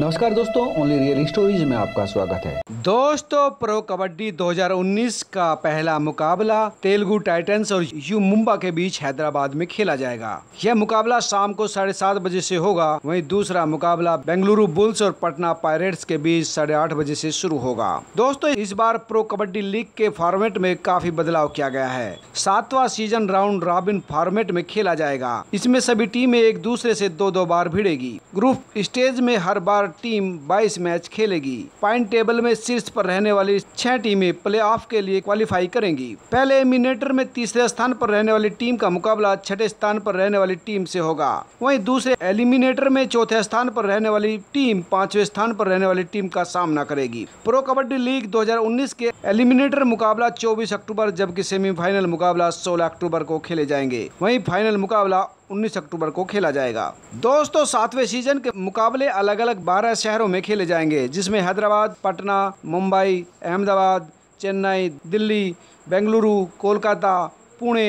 नमस्कार दोस्तों only real stories में आपका स्वागत है दोस्तों प्रो कबड्डी 2019 का पहला मुकाबला तेलुगु टाइटंस और यू मुंबा के बीच हैदराबाद में खेला जाएगा यह मुकाबला शाम को साढ़े सात बजे से होगा वहीं दूसरा मुकाबला बेंगलुरु बुल्स और पटना पायरेट्स के बीच साढ़े आठ बजे से शुरू होगा दोस्तों इस बार प्रो कबड्डी लीग के फॉर्मेट में काफी बदलाव किया गया है सातवा सीजन राउंड रॉबिन फॉर्मेट में खेला जाएगा इसमें सभी टीमें एक दूसरे से दो दो बार भिड़ेगी ग्रुप स्टेज में हर बार टीम 22 मैच खेलेगी पॉइंट टेबल में शीर्ष पर रहने वाली छह टीमें प्ले के लिए क्वालिफाई करेंगी पहले एमिनेटर में तीसरे स्थान पर रहने वाली टीम का मुकाबला छठे स्थान पर रहने वाली टीम से होगा वहीं दूसरे एलिमिनेटर में चौथे स्थान पर रहने वाली टीम पांचवें स्थान पर रहने वाली टीम का सामना करेगी प्रो कबड्डी लीग दो के एलिमिनेटर मुकाबला चौबीस अक्टूबर जबकि सेमीफाइनल मुकाबला सोलह अक्टूबर को खेले जाएंगे वही फाइनल मुकाबला 19 अक्टूबर को खेला जाएगा दोस्तों सातवें सीजन के मुकाबले अलग अलग बारह शहरों में खेले जाएंगे जिसमें हैदराबाद पटना मुंबई अहमदाबाद चेन्नई दिल्ली बेंगलुरु कोलकाता पुणे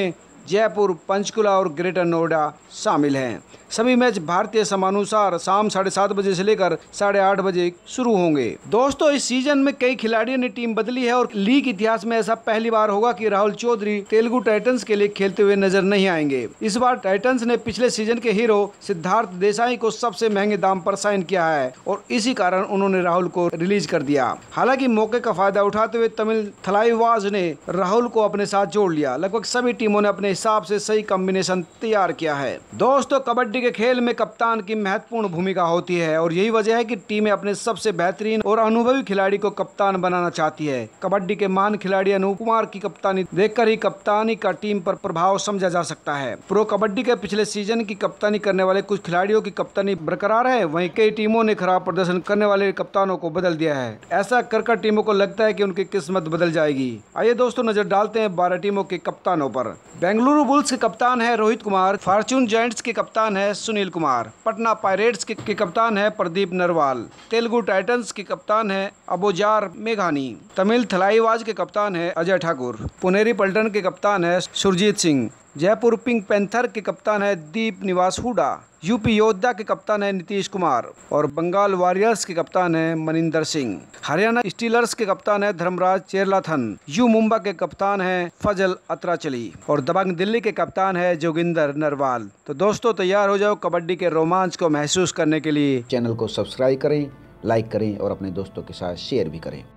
जयपुर पंचकुला और ग्रेटर नोएडा शामिल हैं सभी मैच भारतीय समानुसार शाम साढ़े सात बजे से लेकर साढ़े आठ बजे शुरू होंगे दोस्तों इस सीजन में कई खिलाड़ियों ने टीम बदली है और लीग इतिहास में ऐसा पहली बार होगा कि राहुल चौधरी तेलुगु टाइटंस के लिए खेलते हुए नजर नहीं आएंगे इस बार टाइटंस ने पिछले सीजन के हीरो सिद्धार्थ देसाई को सबसे महंगे दाम पर साइन किया है और इसी कारण उन्होंने राहुल को रिलीज कर दिया हालांकि मौके का फायदा उठाते हुए तमिल थलाईवाज ने राहुल को अपने साथ जोड़ लिया लगभग सभी टीमों ने अपने हिसाब से सही कॉम्बिनेशन तैयार किया है दोस्तों कबड्डी के खेल में कप्तान की महत्वपूर्ण भूमिका होती है और यही वजह है की टीमें अपने सबसे बेहतरीन और अनुभवी खिलाड़ी को कप्तान बनाना चाहती है कबड्डी के महान खिलाड़ी अनूप कुमार की कप्तानी देखकर ही कप्तानी का टीम पर प्रभाव समझा जा सकता है प्रो कबड्डी के पिछले सीजन की कप्तानी करने वाले कुछ खिलाड़ियों की कप्तानी बरकरार है वहीं कई टीमों ने खराब प्रदर्शन करने वाले कप्तानों को बदल दिया है ऐसा कर कर टीमों को लगता है की उनकी किस्मत बदल जाएगी आइए दोस्तों नजर डालते हैं बारह टीमों के कप्तानों पर बेंगलुरु बेंगलुरु बुल्स के कप्तान है रोहित कुमार फॉर्चून जॉइंट्स के कप्तान है सुनील कुमार पटना पायरेट्स के, के कप्तान है प्रदीप नरवाल तेलुगु टाइटंस के कप्तान है अबोजार मेघानी तमिल थलाईवाज के कप्तान है अजय ठाकुर पुनेरी पल्टन के कप्तान है सुरजीत सिंह जयपुर पिंक पैंथर के कप्तान है दीप निवास हुडा यूपी योद्धा के कप्तान है नीतीश कुमार और बंगाल वॉरियर्स के कप्तान है मनिंदर सिंह हरियाणा स्टीलर्स के कप्तान है धर्मराज चेरलाथन यू मुंबा के कप्तान है फजल अत्राचली और दबंग दिल्ली के कप्तान है जोगिंदर नरवाल तो दोस्तों तैयार हो जाओ कबड्डी के रोमांच को महसूस करने के लिए चैनल को सब्सक्राइब करें लाइक करें और अपने दोस्तों के साथ शेयर भी करें